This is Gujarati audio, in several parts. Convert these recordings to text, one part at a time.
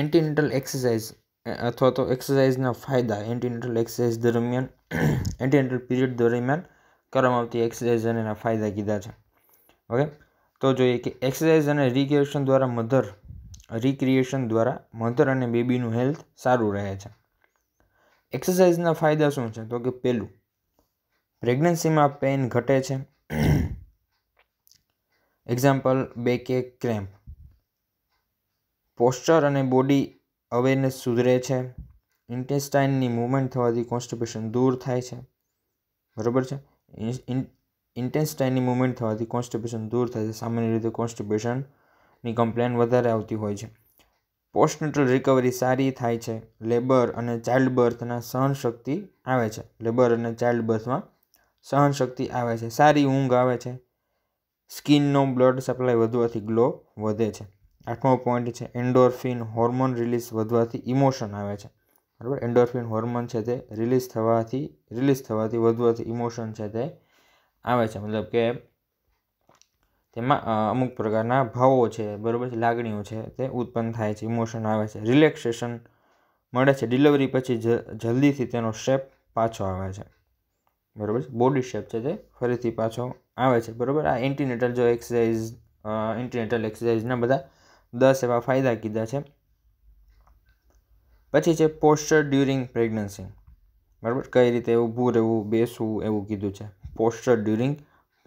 એન્ટીનેટલ એક્સરસાઇઝ અથવા તો એક્સરસાઇઝના ફાયદા એન્ટીનેટલ એક્સરસાઇઝ દરમિયાન એન્ટીનેટલ પીરિયડ દરમિયાન કરવામાં આવતી એક્સરસાઇઝ અને એના ફાયદા કીધા છે ઓકે તો જોઈએ કે એક્સરસાઇઝ અને રિક્રિએશન દ્વારા મધર રિક્રિએશન દ્વારા મધર અને બેબીનું હેલ્થ સારું રહે છે એક્સરસાઇઝના ફાયદા શું છે તો કે પહેલું પ્રેગ્નન્સીમાં પેઇન ઘટે છે એક્ઝામ્પલ બે કે ક્રેમ્પ પોશ્ચર અને બોડી અવેરનેસ સુધરે છે ઇન્ટેસ્ટાઇનની મૂવમેન્ટ થવાથી કોન્સ્ટિપેશન દૂર થાય છે બરાબર છે ઇન્ટેસ્ટાઇનની મૂવમેન્ટ થવાથી કોન્સ્ટિપેશન દૂર થાય છે સામાન્ય રીતે કોન્સ્ટિપેશનની કમ્પ્લેન વધારે આવતી હોય છે પોસ્ટનેટલ રિકવરી સારી થાય છે લેબર અને ચાઇલ્ડ બર્થના સહનશક્તિ આવે છે લેબર અને ચાઇલ્ડ બર્થમાં સહનશક્તિ આવે છે સારી ઊંઘ આવે છે સ્કિનનો બ્લડ સપ્લાય વધવાથી ગ્લો વધે છે આઠમો પોઈન્ટ છે એન્ડોરફિન હોર્મોન રિલીઝ વધવાથી ઇમોશન આવે છે બરાબર એન્ડોરફિન હોર્મોન છે તે રિલીઝ થવાથી રિલીઝ થવાથી વધવાથી ઇમોશન છે તે આવે છે મતલબ કે તેમાં અમુક પ્રકારના ભાવો છે બરાબર છે લાગણીઓ છે તે ઉત્પન્ન થાય છે ઇમોશન આવે છે રિલેક્સેશન મળે છે ડિલિવરી પછી જલ્દીથી તેનો શેપ પાછો આવે છે બરાબર છે બોડી શેપ છે તે ફરીથી પાછો આવે છે બરાબર આ એન્ટીનેટલ જો એક્સરસાઇઝ ઇન્ટરનેટલ એક્સરસાઇઝના બધા દસ એવા ફાયદા કીધા છે પછી છે પોસ્ચર ડ્યુરિંગ પ્રેગ્નન્સી બરાબર કઈ રીતે ઊભું રહેવું બેસવું એવું કીધું છે પોસ્ચર ડ્યુરિંગ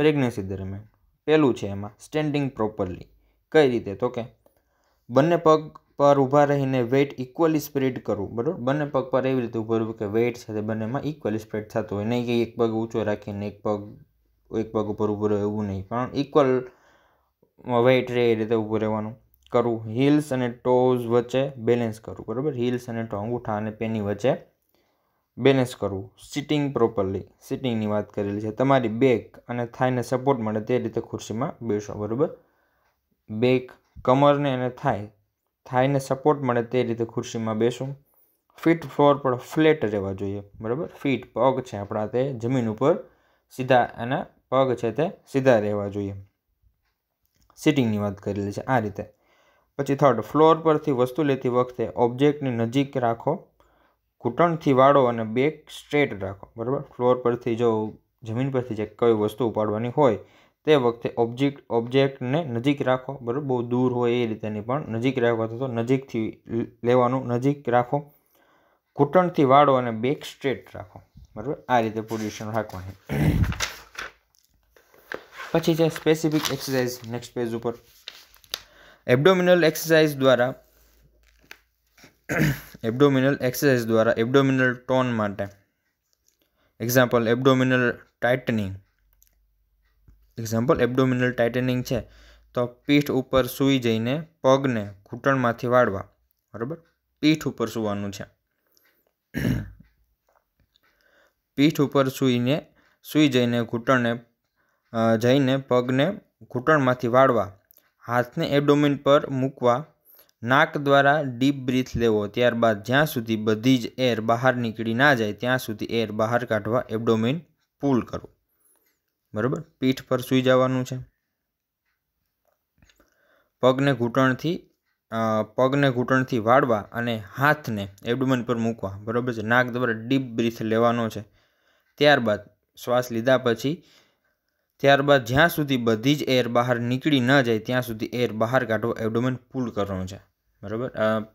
પ્રેગ્નન્સી દરમિયાન પહેલું છે એમાં સ્ટેન્ડિંગ પ્રોપરલી કઈ રીતે તો કે બંને પગ પર ઊભા રહીને વેઇટ ઇક્વલી સ્પ્રેડ કરવું બરાબર બંને પગ પર એવી રીતે ઊભું રહ્યું કે વેઇટ છે તે બંનેમાં ઇક્વલી સ્પ્રેડ થતું હોય નહીં કે એક પગ ઊંચો રાખીને એક પગ એક પગ ઉપર ઊભું રહે એવું નહીં પણ ઇક્વલ વેઇટ રહે એ રીતે ઊભું રહેવાનું કરવું હિલ્સ અને ટોઝ વચ્ચે બેલેન્સ કરવું બરાબર હિલ્સ અને ટો અંગૂઠા અને પેની વચ્ચે બેલેન્સ કરવું સિટિંગ પ્રોપરલી સિટિંગની વાત કરેલી છે તમારી બેક અને થાઈને સપોર્ટ મળે તે રીતે ખુરશીમાં બેસો બરાબર બેક કમરને અને થાય થાઈને સપોર્ટ મળે તે રીતે ખુરશીમાં બેસો ફીટ ફ્લોર પર ફ્લેટ રહેવા જોઈએ બરાબર ફીટ પગ છે આપણા તે જમીન ઉપર સીધા એના પગ છે તે સીધા રહેવા જોઈએ સિટિંગની વાત કરેલી છે આ રીતે પછી થર્ડ ફ્લોર પરથી વસ્તુ લેતી વખતે ઓબ્જેક્ટની નજીક રાખો ઘૂંટણથી વાળો અને બેક સ્ટ્રેટ રાખો બરાબર ફ્લોર પરથી જો જમીન પરથી જે કઈ વસ્તુ ઉપાડવાની હોય તે વખતે ઓબ્જેક્ટ ઓબ્જેક્ટને નજીક રાખો બરાબર બહુ દૂર હોય એ રીતેની પણ નજીક રાખવા તો નજીકથી લેવાનું નજીક રાખો ઘૂંટણથી વાળો અને બેક સ્ટ્રેટ રાખો બરાબર આ રીતે પોઝિશન રાખવાની પછી છે સ્પેસિફિક એક્સરસાઇઝ નેક્સ્ટ પેજ ઉપર એબડોમિનલ એક્સરસાઇઝ દ્વારા એબડોમિનલ એક્સરસાઇઝ દ્વારા એબડોમિનલ ટોન માટે example abdominal tightening example abdominal tightening છે તો પીઠ ઉપર સૂઈ જઈને પગને ઘૂંટણમાંથી વાળવા બરાબર પીઠ ઉપર સૂવાનું છે પીઠ ઉપર સૂઈને સૂઈ જઈને ઘૂંટણને જઈને પગને ઘૂંટણમાંથી વાળવા હાથને એબડોમિન પર મૂકવા નાક દ્વારા ડીપ બ્રીથ લેવો ત્યારબાદ જ્યાં સુધી બધી જ એર બહાર નીકળી ના જાય ત્યાં સુધી એર બહાર કાઢવા એબડોમિન પુલ કરો બરાબર પીઠ પર સૂઈ જવાનું છે પગને ઘૂંટણથી પગને ઘૂંટણથી વાળવા અને હાથને એબડોમિન પર મૂકવા બરાબર છે નાક દ્વારા ડીપ બ્રીથ લેવાનો છે ત્યારબાદ શ્વાસ લીધા પછી ત્યારબાદ જ્યાં સુધી બધી જ એર બહાર નીકળી ન જાય ત્યાં સુધી એર બહાર કાઢવો એબડોમેન પુલ કરવાનું છે બરાબર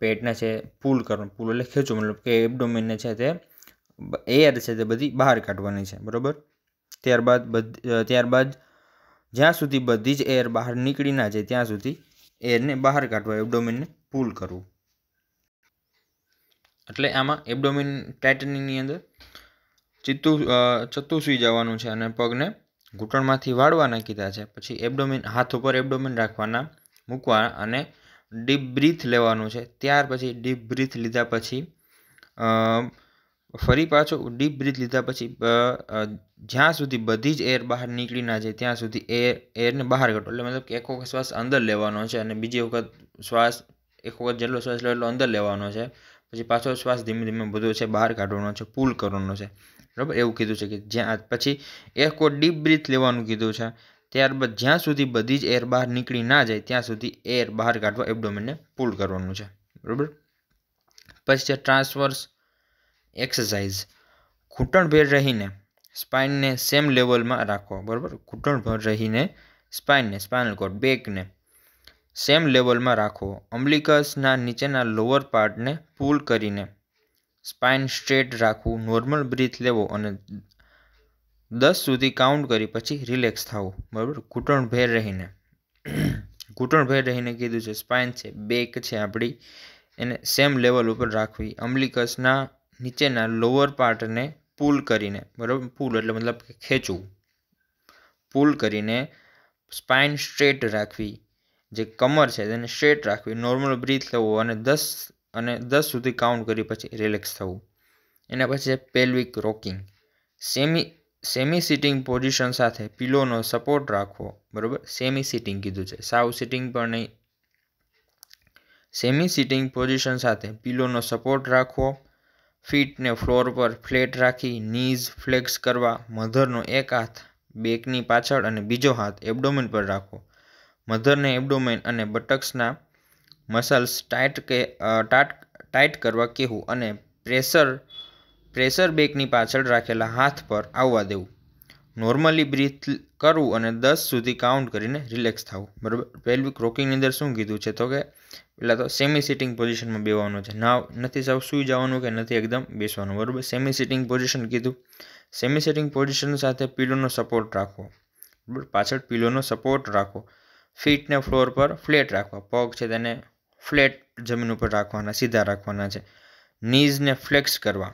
પેટને છે પુલ કરવાનું પુલ એટલે ખેંચવું મતલબ કે એબડોમેનને છે તે એર છે તે બધી બહાર કાઢવાની છે બરાબર ત્યારબાદ બધી ત્યારબાદ જ્યાં સુધી બધી જ એર બહાર નીકળી ના જાય ત્યાં સુધી એરને બહાર કાઢવા એબડોમેનને પુલ કરવું એટલે આમાં એબડોમેન ટાઇટનિંગની અંદર ચિત્તું ચત્તું સૂઈ જવાનું છે અને પગને ઘૂંટણમાંથી વાળવાના કીધા છે પછી એબડોમિન હાથ ઉપર એબડોમિન રાખવાના મૂકવા અને ડીપ બ્રીથ લેવાનું છે ત્યાર પછી ડીપ બ્રીથ લીધા પછી ફરી પાછો ડીપ બ્રીથ લીધા પછી જ્યાં સુધી બધી જ એર બહાર નીકળી ના જાય ત્યાં સુધી એર એરને બહાર કાઢો એટલે મતલબ કે એક વખત શ્વાસ અંદર લેવાનો છે અને બીજી વખત શ્વાસ એક વખત જેટલો શ્વાસ લો એટલો અંદર લેવાનો છે પછી પાછો શ્વાસ ધીમે ધીમે બધો છે બહાર કાઢવાનો છે પુલ કરવાનો છે બરાબર એવું કીધું છે કે જ્યાં પછી એકો ડીપ બ્રીથ લેવાનું કીધું છે ત્યારબાદ જ્યાં સુધી બધી જ એર બહાર નીકળી ના જાય ત્યાં સુધી એર બહાર કાઢવા એબડોમિનને પુલ કરવાનું છે બરાબર પછી છે ટ્રાન્સફર્સ એક્સરસાઇઝ ઘૂંટણભેર રહીને સ્પાઇનને સેમ લેવલમાં રાખો બરાબર ઘૂંટણભેર રહીને સ્પાઇનને સ્પાઇનલ કોર્ડ બેકને સેમ લેવલમાં રાખો અમ્બલિકસના નીચેના લોઅર પાર્ટને પુલ કરીને સ્પાઇન સ્ટ્રેટ રાખવું નોર્મલ બ્રીથ લેવો અને દસ સુધી કાઉન્ટ કરી પછી રિલેક્સ થવું બરાબર ઘૂંટણભેર રહીને ઘૂંટણભેર રહીને કીધું છે સ્પાઇન છે બેક છે આપણી એને સેમ લેવલ ઉપર રાખવી અમલિકસના નીચેના લોઅર પાર્ટને પુલ કરીને બરાબર પુલ એટલે મતલબ કે ખેંચવું પુલ કરીને સ્પાઇન સ્ટ્રેટ રાખવી જે કમર છે તેને સ્ટ્રેટ રાખવી નોર્મલ બ્રીથ લેવો અને દસ અને દસ સુધી કાઉન્ટ કરી પછી રિલેક્સ થવું એના પછી છે pelvic rocking semi semi sitting position સાથે પિલોનો સપોર્ટ રાખવો બરાબર સેમી સિટિંગ કીધું છે સાવ સિટિંગ પણ નહીં સેમી સિટિંગ પોઝિશન સાથે પિલોનો સપોર્ટ રાખવો ફીટને ફ્લોર પર ફ્લેટ રાખી નીઝ ફ્લેક્સ કરવા મધરનો એક હાથ બેકની પાછળ અને બીજો હાથ એબડોમેન પર રાખવો મધરને એબડોમેન અને બટક્સના મસલ્સ ટાઇટ કે ટાટ ટાઇટ કરવા કહેવું અને પ્રેશર પ્રેશર બેકની પાછળ રાખેલા હાથ પર આવવા દેવું નોર્મલી બ્રીથ કરવું અને દસ સુધી કાઉન્ટ કરીને રિલેક્સ થવું બરાબર પેલ્વિક રોકિંગની અંદર શું કીધું છે તો કે પહેલાં તો સેમી સિટિંગ પોઝિશનમાં બેવાનું છે ના નથી સાવ સૂઈ જવાનું કે નથી એકદમ બેસવાનું બરાબર સેમી સિટિંગ પોઝિશન કીધું સેમી સિટિંગ પોઝિશન સાથે પીલોનો સપોર્ટ રાખવો બરાબર પાછળ પીલોનો સપોર્ટ રાખવો ફીટને ફ્લોર પર ફ્લેટ રાખવા પગ છે તેને ફ્લેટ જમીન ઉપર રાખવાના સીધા રાખવાના છે નીઝને ફ્લેક્સ કરવા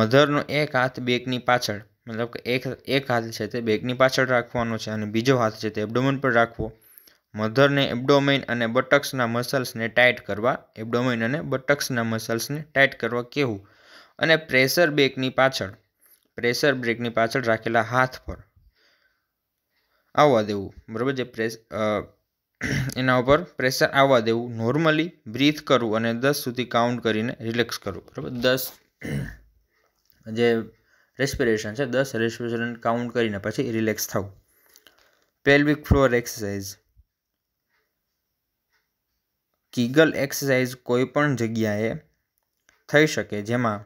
મધરનો એક હાથ બેકની પાછળ મતલબ કે એક એક હાથ છે તે બેકની પાછળ રાખવાનો છે અને બીજો હાથ છે તે એબડોમેન પર રાખવો મધરને એબડોમેન અને બટક્સના મસલ્સને ટાઈટ કરવા એબડોમેન અને બટક્સના મસલ્સને ટાઈટ કરવા કહેવું અને પ્રેશર બેકની પાછળ પ્રેશર બ્રેકની પાછળ રાખેલા હાથ પર આવવા દેવું બરાબર જે પ્રેસ એના ઉપર પ્રેશર આવવા દેવું નોર્મલી બ્રીથ કરવું અને દસ સુધી કાઉન્ટ કરીને રિલેક્સ કરવું બરાબર દસ જે રેસ્પિરેશન છે દસ રેસ્પિરેશન કાઉન્ટ કરીને પછી રિલેક્સ થવું pelvic floor exercise Kegel exercise કોઈ પણ જગ્યાએ થઈ શકે જેમાં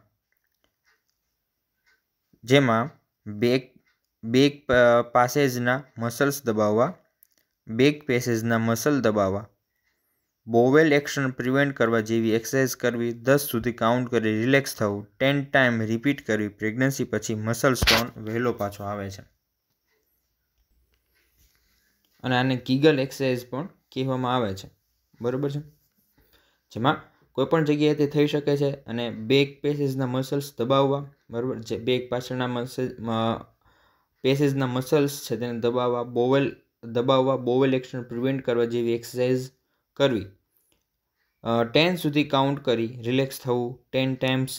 જેમાં બેક બેક પાસેજના મસલ્સ દબાવવા બેક પેસેજના મસલ દબાવવા બોવેલ એક્શન પ્રિવેન્ટ કરવા જેવી એક્સરસાઇઝ કરવી દસ સુધી કાઉન્ટ કરી રિલેક્સ થવું ટેન ટાઈમ રિપીટ કરવી પ્રેગ્નન્સી પછી મસલ સ્ટોન વહેલો પાછો આવે છે અને આને કીગલ એક્સરસાઇઝ પણ કહેવામાં આવે છે બરાબર છે જેમાં કોઈપણ જગ્યાએ તે થઈ શકે છે અને બેક પેસીસના મસલ્સ દબાવવા બરાબર જે બેક પાછળના મસલ પેસીસના મસલ્સ છે તેને દબાવવા બોવેલ દબાવવા બોવેલ એક્શન પ્રિવેન્ટ કરવા જેવી એક્સરસાઇઝ કરવી ટેન સુધી કાઉન્ટ કરી રિલેક્સ થવું ટેન ટાઈમ્સ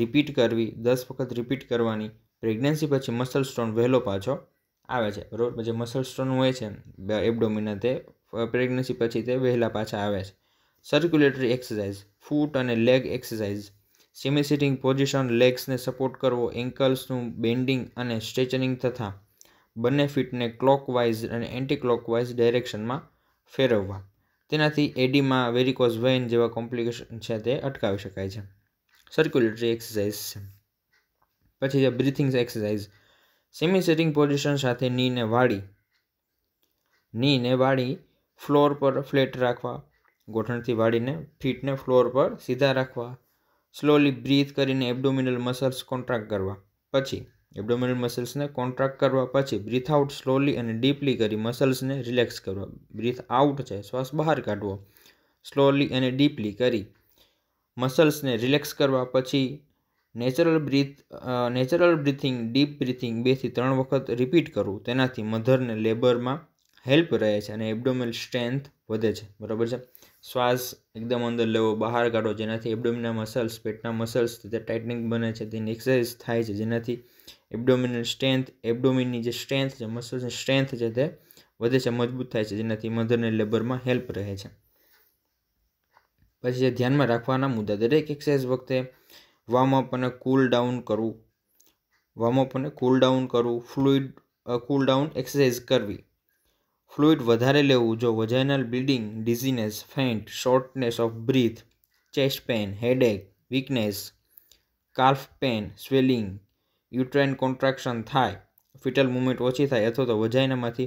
રિપીટ કરવી દસ વખત રિપીટ કરવાની પ્રેગ્નન્સી પછી મસલ સ્ટોન વહેલો પાછો આવે છે બરાબર જે મસલ સ્ટોન હોય છે એબડોમિના તે પ્રેગ્નન્સી પછી તે વહેલા પાછા આવે છે સર્ક્યુલેટરી એક્સરસાઇઝ ફૂટ અને leg exercise semi sitting position લેગ્સને સપોર્ટ કરવો એન્કલ્સનું બેન્ડિંગ અને સ્ટ્રેચનિંગ તથા બંને ફીટને ક્લોકવાઇઝ અને એન્ટી ક્લોકવાઇઝ ડાયરેક્શનમાં ફેરવવા તેનાથી એડીમાં વેરિકોઝ વેઇન જેવા કોમ્પ્લિકેશન છે તે અટકાવી શકાય છે સર્ક્યુલેટરી એક્સરસાઇઝ છે પછી છે breathing exercise semi sitting position સાથે નીને વાળી નીને વાળી ફ્લોર પર ફ્લેટ રાખવા ગોઠણથી વાળીને ફીટને ફ્લોર પર સીધા રાખવા સ્લોલી બ્રીથ કરીને એબડોમિનલ મસલ્સ કોન્ટ્રાક્ટ કરવા પછી એબડોમિનલ મસલ્સને કોન્ટ્રાક્ટ કરવા પછી બ્રીથ આઉટ સ્લોલી અને ડીપલી કરી મસલ્સને રિલેક્સ કરવા બ્રીથ આઉટ છે શ્વાસ બહાર કાઢવો સ્લોલી અને ડીપલી કરી મસલ્સને રિલેક્સ કરવા પછી natural breath natural breathing deep breathing બેથી ત્રણ વખત રિપીટ કરવું તેનાથી મધરને લેબરમાં હેલ્પ રહે છે અને એબડોમિનલ સ્ટ્રેન્થ વધે છે બરાબર છે શ્વાસ એકદમ અંદર લેવો બહાર કાઢો જેનાથી એબડોમિનલ મસલ્સ પેટના મસલ્સ તે ટાઇટનિંગ બને છે તેની એક્સરસાઇઝ થાય છે જેનાથી એબડોમિનલ સ્ટ્રેન્થ એબડોમિનની જે સ્ટ્રેન્થ છે મસલ્સની સ્ટ્રેન્થ છે તે વધે છે મજબૂત થાય છે જેનાથી મધરને લેબરમાં હેલ્પ રહે છે પછી જે ધ્યાનમાં રાખવાના મુદ્દા દરેક એક્સરસાઇઝ વખતે વોર્મઅપ અને કૂલ ડાઉન કરવું વોર્મઅપ અને કૂલ ડાઉન કરવું ફ્લુઇડ કુલ ડાઉન એક્સરસાઇઝ કરવી ફ્લુઇડ વધારે લેવું જો vaginal bleeding dizziness faint shortness of breath chest pain headache weakness calf pain swelling uterine contraction થાય ફિટલ મુવમેન્ટ ઓછી થાય અથવા તો વજાઇનામાંથી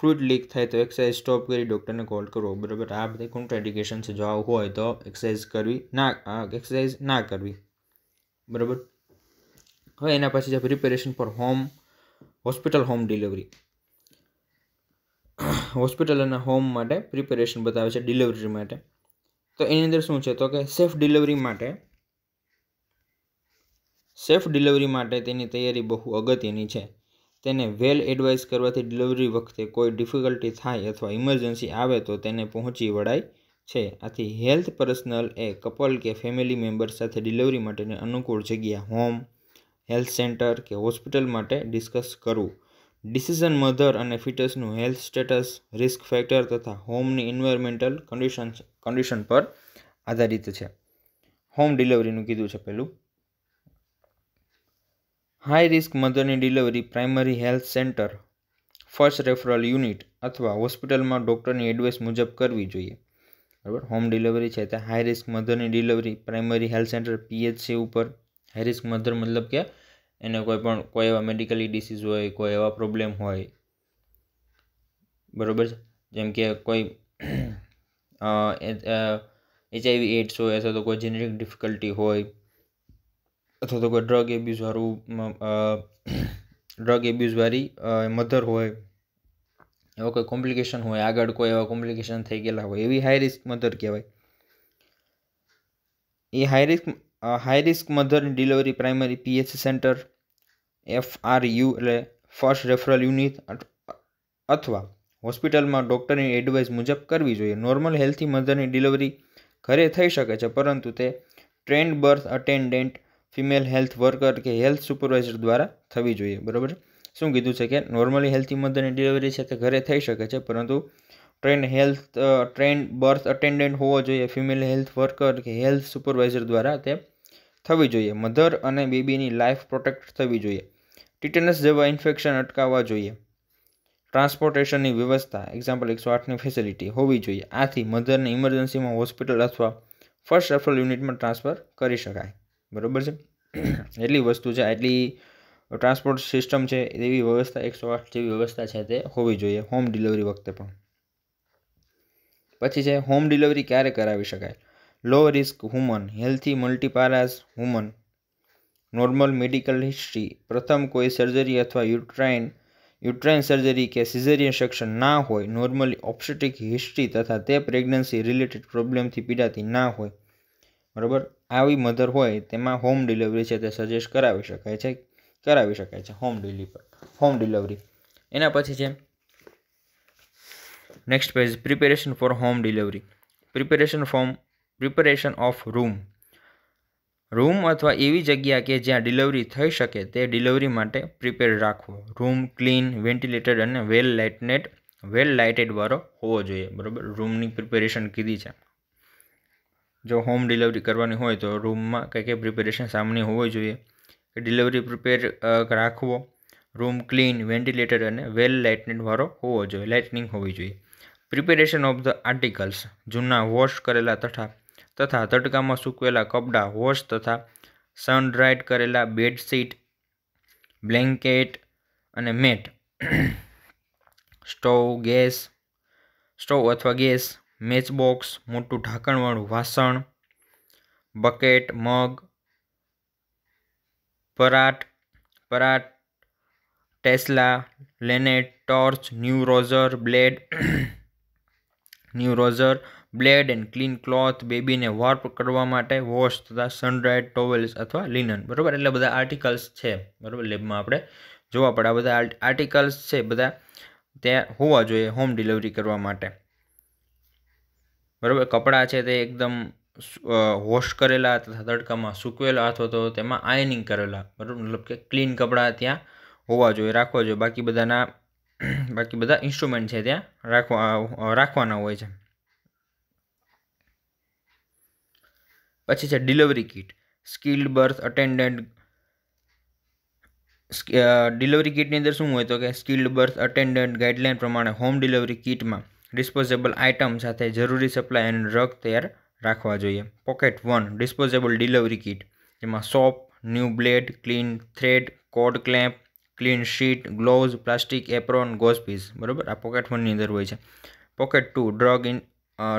ફ્લુઇડ લીક થાય તો એક્સરસાઇઝ સ્ટોપ કરી ડૉક્ટરને કોલ કરવો બરાબર આ બધી કોન્ટ્રાઇન્ડિકેશન છે જો આવું હોય તો એક્સરસાઇઝ કરવી ના એક્સરસાઇઝ ના કરવી બરાબર હવે એના પછી છે preparation for home hospital home delivery hospital અને હોમ માટે પ્રિપેરેશન બતાવે છે ડિલિવરી માટે તો એની અંદર શું છે તો કે સેફ ડિલિવરી માટે સેફ ડિલિવરી માટે તેની તૈયારી બહુ અગત્યની છે તેને વેલ એડવાઇઝ કરવાથી ડિલિવરી વખતે કોઈ ડિફિકલ્ટી થાય અથવા ઇમરજન્સી આવે તો તેને પહોંચી વળાય છે આથી હેલ્થ પર્સનલ એ કપલ કે ફેમિલી મેમ્બર્સ સાથે ડિલિવરી માટેની અનુકૂળ જગ્યા હોમ હેલ્થ સેન્ટર કે હોસ્પિટલ માટે ડિસ્કસ કરવું ડિસિઝન મધર અને ફિટસનું હેલ્થ સ્ટેટસ રિસ્ક ફેક્ટર તથા હોમની ઇન્વાયરમેન્ટલ કન્ડિશન કન્ડિશન પર આધારિત છે હોમ ડિલિવરીનું કીધું છે પહેલું હાઈ રિસ્ક મધરની delivery primary health center first referral unit અથવા હોસ્પિટલમાં ડૉક્ટરની એડવાઇસ મુજબ કરવી જોઈએ બરાબર હોમ ડિલિવરી છે તે હાઈ રિસ્ક મધરની delivery primary health center PHC ઉપર હાઈ રિસ્ક મધર મતલબ કે એને કોઈ પણ કોઈ એવા મેડિકલી ડિસીઝ હોય કોઈ એવા પ્રોબ્લેમ હોય બરાબર છે જેમ કે કોઈ એચઆઈવી એડ્સ હોય અથવા તો કોઈ જેનેટિક ડિફિકલ્ટી હોય અથવા તો કોઈ ડ્રગ એબ્યુઝવાળું ડ્રગ એબ્યુઝવાળી મધર હોય એવો કોઈ કોમ્પ્લિકેશન હોય આગળ કોઈ એવા કોમ્પ્લિકેશન થઈ ગયેલા હોય એવી હાઈ રિસ્ક મધર કહેવાય એ હાઈ રિસ્ક હાઈ રિસ્ક મધરની delivery primary PH center F R U એટલે ફર્સ્ટ રેફરલ યુનિટ અથવા હોસ્પિટલમાં ડૉક્ટરની એડવાઇસ મુજબ કરવી જોઈએ નોર્મલ હેલ્થી મધરની ડિલિવરી ઘરે થઈ શકે છે પરંતુ તે trained birth attendant female health worker કે હેલ્થ સુપરવાઇઝર દ્વારા થવી જોઈએ બરાબર શું કીધું છે કે નોર્મલી હેલ્થી મધરની ડિલિવરી છે તે ઘરે થઈ શકે છે પરંતુ trained health trained birth attendant હોવો જોઈએ ફિમેલ હેલ્થ વર્કર કે હેલ્થ સુપરવાઇઝર દ્વારા તે થવી જોઈએ મધર અને બેબીની લાઈફ પ્રોટેક્ટ થવી જોઈએ ટીટેનસ જેવા ઇન્ફેક્શન અટકાવવા જોઈએ ટ્રાન્સપોર્ટેશનની વ્યવસ્થા એક્ઝામ્પલ એકસો આઠની ફેસિલિટી હોવી જોઈએ આથી મધરને ઇમરજન્સીમાં હોસ્પિટલ અથવા ફર્સ્ટ રેફરલ યુનિટમાં ટ્રાન્સફર કરી શકાય બરાબર છે એટલી વસ્તુ છે એટલી ટ્રાન્સપોર્ટ સિસ્ટમ છે એવી વ્યવસ્થા એકસો આઠ જેવી વ્યવસ્થા છે તે હોવી જોઈએ હોમ ડિલિવરી વખતે પણ પછી છે હોમ ડિલિવરી ક્યારે કરાવી શકાય low risk woman healthy multiparous woman normal medical history પ્રથમ કોઈ સર્જરી અથવા યુટ્રાઇન યુટ્રાઇન સર્જરી કે સિઝેરિયન સેક્શન ના હોય નોર્મલી ઓપ્સેટિક હિસ્ટ્રી તથા તે પ્રેગ્નન્સી રિલેટેડ પ્રોબ્લેમથી પીડાતી ના હોય બરાબર આવી મધર હોય તેમાં હોમ ડિલિવરી છે તે સજેસ્ટ કરાવી શકાય છે કરાવી શકાય છે હોમ ડિલિવરી હોમ ડિલિવરી એના પછી છે next page preparation for home delivery preparation form preparation of room room અથવા એવી જગ્યા કે જ્યાં ડિલિવરી થઈ શકે તે ડિલિવરી માટે પ્રિપેર રાખવો રૂમ ક્લીન વેન્ટિલેટેડ અને વેલ લાઇટનેટ વેલ લાઇટેડ વાળો હોવો જોઈએ બરાબર રૂમની પ્રિપેરેશન કીધી છે જો હોમ ડિલિવરી કરવાની હોય તો રૂમમાં કઈ કઈ પ્રિપેરેશન સામની હોવી જોઈએ કે ડિલિવરી પ્રિપેર રાખવો રૂમ ક્લીન વેન્ટિલેટર અને વેલ લાઇટનિંગવાળો હોવો જોઈએ લાઇટનિંગ હોવી જોઈએ પ્રિપેરેશન ઓફ ધ આર્ટિકલ્સ જૂના વોશ કરેલા તથા તથા તડકામાં સૂકવેલા કપડાં વોશ તથા સનડ્રાઇડ કરેલા બેડશીટ બ્લેન્કેટ અને મેટ સ્ટોવ ગેસ સ્ટોવ અથવા ગેસ મેચબોક્સ મોટું ઢાંકણવાળું વાસણ બકેટ મગ પરાટ પરાટ ટેસ્લા લેનેટ torch new razor blade new razor blade and clean cloth બેબીને વોર્પ કરવા માટે વોશ તથા સનડ્રાઈડ ટોવેલ્સ અથવા લિનન બરાબર એટલે બધા આર્ટિકલ્સ છે બરાબર લેબમાં આપણે જોવા પડે આ બધા આર્ટિકલ્સ છે બધા ત્યાં હોવા જોઈએ હોમ ડિલિવરી કરવા માટે બરાબર કપડાં છે તે એકદમ વોશ કરેલા તથા તડકામાં સૂકવેલા અથવા તો તેમાં આયનિંગ કરેલા બરાબર મતલબ કે ક્લીન કપડાં ત્યાં હોવા જોઈએ રાખવા જોઈએ બાકી બધાના બાકી બધા ઇન્સ્ટ્રુમેન્ટ છે ત્યાં રાખવા રાખવાના હોય છે પછી છે delivery kit skilled birth attendant delivery કિટની અંદર શું હોય તો કે સ્કિલ્ડ બર્થ અટેન્ડન્ટ ગાઈડલાઇન પ્રમાણે હોમ ડિલિવરી કિટમાં ડિસ્પોઝેબલ આઇટમ સાથે જરૂરી સપ્લાય અને ડ્રગ તૈયાર રાખવા જોઈએ pocket one disposable delivery kit જેમાં soap new blade clean thread cord clamp clean sheet gloves plastic apron gauze piece બરાબર આ પોકેટ વનની અંદર હોય છે pocket two drug in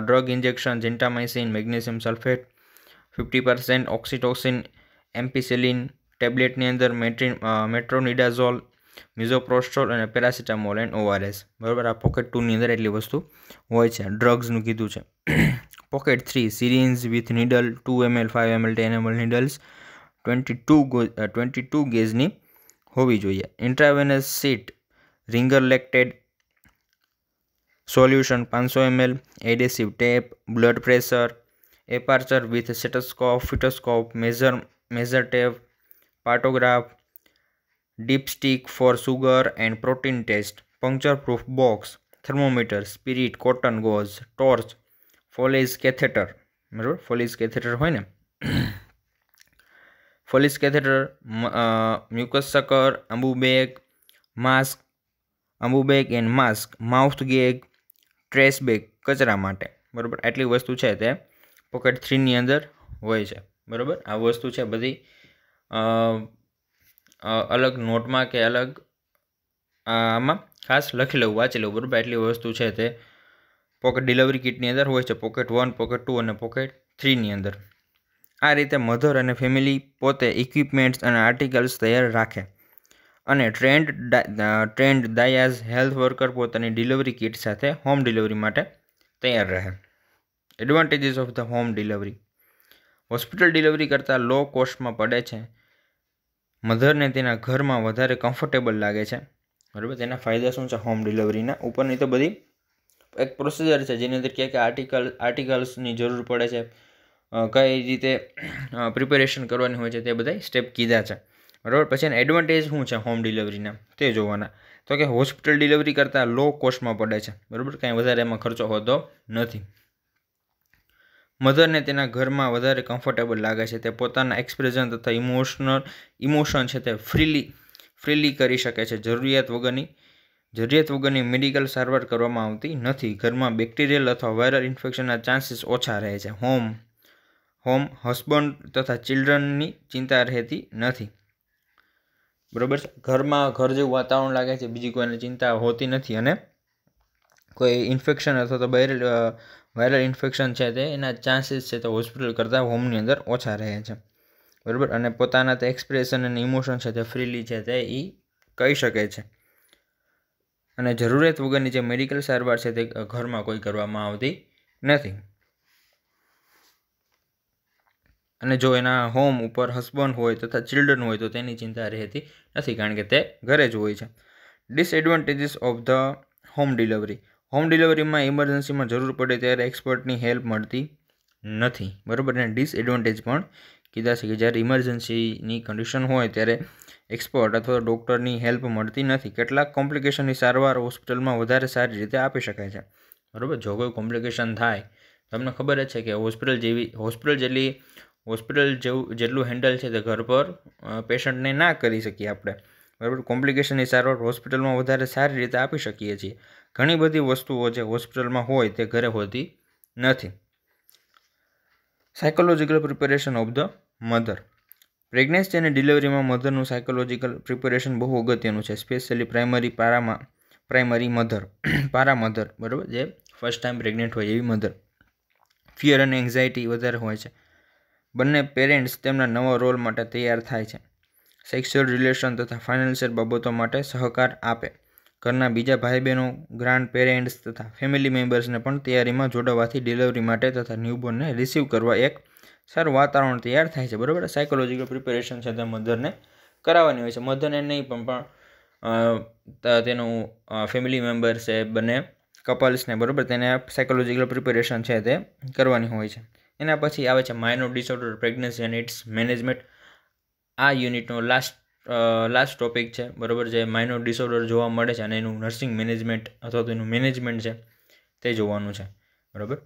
drug injection gentamicin magnesium sulphate fifty percent oxytocin ampicillin ટેબ્લેટની અંદર મેટ્રિન મેટ્રોનિડાઝોલ મિઝોપ્રોસ્ટ્રોલ અને પેરાસિટામોલ એન્ડ ઓઆરએસ બરાબર આ પોકેટ ટુની અંદર એટલી વસ્તુ હોય છે ડ્રગ્સનું કીધું છે pocket three syringes with needle two ml five ml ten ml needles twenty two twenty two ગેઝની હોવી જોઈએ intravenous set Ringer lactate solution પાંચસો ml adhesive tape blood pressure apparatus with stethoscope fetoscope measure measure tape partograph dipstick for sugar and protein test puncture proof box thermometer spirit cotton gauze torch Foley catheter બરાબર ફોલેજ કેથેટર હોય ને Foley's catheter mucus sucker Ambu bag mask આંબુ bag and mask mouth gag trash bag કચરા માટે બરાબર આટલી વસ્તુ છે તે પોકેટ થ્રીની અંદર હોય છે બરાબર આ વસ્તુ છે બધી અલગ નોટમાં કે અલગ આમાં ખાસ લખી લઉં વાંચી લઉં બરાબર એટલી વસ્તુ છે તે પોકેટ ડિલિવરી કિટની અંદર હોય છે પોકેટ વન પોકેટ ટુ અને પોકેટ થ્રીની અંદર આ રીતે મધર અને ફેમિલી પોતે ઇક્વિપમેન્ટ્સ અને આર્ટિકલ્સ તૈયાર રાખે અને ટ્રેન્ડ ટ્રેન્ડ દાયાઝ હેલ્થ વર્કર પોતાની ડિલિવરી કિટ સાથે હોમ ડિલિવરી માટે તૈયાર રહે advantages of the home delivery hospital delivery કરતાં લો કોસ્ટમાં પડે છે મધરને તેના ઘરમાં વધારે કમ્ફર્ટેબલ લાગે છે બરાબર તેના ફાયદા શું છે હોમ ડિલિવરીના ઉપરની તો બધી એક પ્રોસીજર છે જેની અંદર ક્યાંક આર્ટિકલ આર્ટિકલ્સની જરૂર પડે છે કઈ રીતે પ્રિપેરેશન કરવાની હોય છે તે બધા સ્ટેપ કીધા છે બરાબર પછી એના એડવાન્ટેજ શું છે હોમ ડિલિવરીના તે જોવાના તો કે હોસ્પિટલ ડિલિવરી કરતાં લો કોસ્ટમાં પડે છે બરાબર કાંઈ વધારે એમાં ખર્ચો હોતો નથી મધરને તેના ઘરમાં વધારે કમ્ફર્ટેબલ લાગે છે તે પોતાના એક્સપ્રેશન તથા ઇમોશનલ ઇમોશન છે તે ફ્રીલી ફ્રીલી કરી શકે છે જરૂરિયાત વગરની જરૂરિયાત વગરની મેડિકલ સારવાર કરવામાં આવતી નથી ઘરમાં બેક્ટેરિયલ અથવા વાયરલ ઇન્ફેક્શનના ચાન્સીસ ઓછા રહે છે હોમ હોમ હસબન્ડ તથા ચિલ્ડ્રનની ચિંતા રહેતી નથી બરોબર છે ઘરમાં ઘર જેવું વાતાવરણ લાગે છે બીજી કોઈને ચિંતા હોતી નથી અને કોઈ ઇન્ફેક્શન અથવા તો વાયરલ વાયરલ ઇન્ફેક્શન છે તે એના ચાન્સીસ છે તે હોસ્પિટલ કરતાં હોમની અંદર ઓછા રહે છે બરાબર અને પોતાના તે એક્સપ્રેશન અને ઇમોશન છે તે ફ્રીલી છે તે એ કહી શકે છે અને જરૂરિયાત વગરની જે મેડિકલ સારવાર છે તે ઘરમાં કોઈ કરવામાં આવતી નથી અને જો એના હોમ ઉપર હસબન્ડ હોય તથા ચિલ્ડ્રન હોય તો તેની ચિંતા રહેતી નથી કારણ કે તે ઘરે જ હોય છે disadvantages of the home delivery home ડિલિવરીમાં ઇમરજન્સીમાં જરૂર પડે ત્યારે એક્સપર્ટની હેલ્પ મળતી નથી બરાબર અને ડિસએડવાન્ટેજ પણ કીધા છે કે જ્યારે ઇમરજન્સીની કન્ડિશન હોય ત્યારે એક્સપર્ટ અથવા ડૉક્ટરની હેલ્પ મળતી નથી કેટલાક કોમ્પ્લિકેશનની સારવાર હોસ્પિટલમાં વધારે સારી રીતે આપી શકાય છે બરાબર જો કોઈ કોમ્પ્લિકેશન થાય તમને ખબર જ છે કે હોસ્પિટલ જેવી હોસ્પિટલ જેટલી હોસ્પિટલ જેવું જેટલું હેન્ડલ છે તે ઘર પર પેશન્ટને ના કરી શકીએ આપણે બરાબર કોમ્પ્લિકેશનની સારવાર હોસ્પિટલમાં વધારે સારી રીતે આપી શકીએ છીએ ઘણી બધી વસ્તુઓ જે હોસ્પિટલમાં હોય તે ઘરે હોતી નથી psychological preparation of the mother pregnancy અને ડિલિવરીમાં મધરનું સાયકોલોજીકલ પ્રિપેરેશન બહુ અગત્યનું છે સ્પેશિયલી પ્રાઇમરી પારામાં પ્રાઇમરી મધર પારા મધર બરાબર જે ફર્સ્ટ ટાઈમ પ્રેગ્નન્ટ હોય એવી મધર ફિયર અને એન્ઝાયટી વધારે હોય છે બંને પેરેન્ટ્સ તેમના નવા રોલ માટે તૈયાર થાય છે સેક્સ્યુઅલ રિલેશન તથા ફાઇનાન્શિયલ બાબતો માટે સહકાર આપે ઘરના બીજા ભાઈ બહેનો ગ્રાન્ડ પેરેન્ટ્સ તથા ફેમિલી મેમ્બર્સને પણ તૈયારીમાં જોડાવાથી ડિલિવરી માટે તથા ન્યૂબોર્નને રિસીવ કરવા એક સારું વાતાવરણ તૈયાર થાય છે બરાબર સાયકોલોજીકલ પ્રિપેરેશન છે તે મધરને કરાવવાની હોય છે મધરને નહીં પણ પણ તેનું ફેમિલી મેમ્બર્સ છે બંને કપલ્સને બરાબર તેને સાયકોલોજીકલ પ્રિપેરેશન છે તે કરવાની હોય છે એના પછી આવે છે minor disorder pregnancy and its management આ યુનિટનો લાસ્ટ લાસ્ટ ટોપિક છે બરાબર જે માઇનોર ડિસઓર્ડર જોવા મળે છે અને એનું નર્સિંગ મેનેજમેન્ટ અથવા તો એનું મેનેજમેન્ટ છે તે જોવાનું છે બરાબર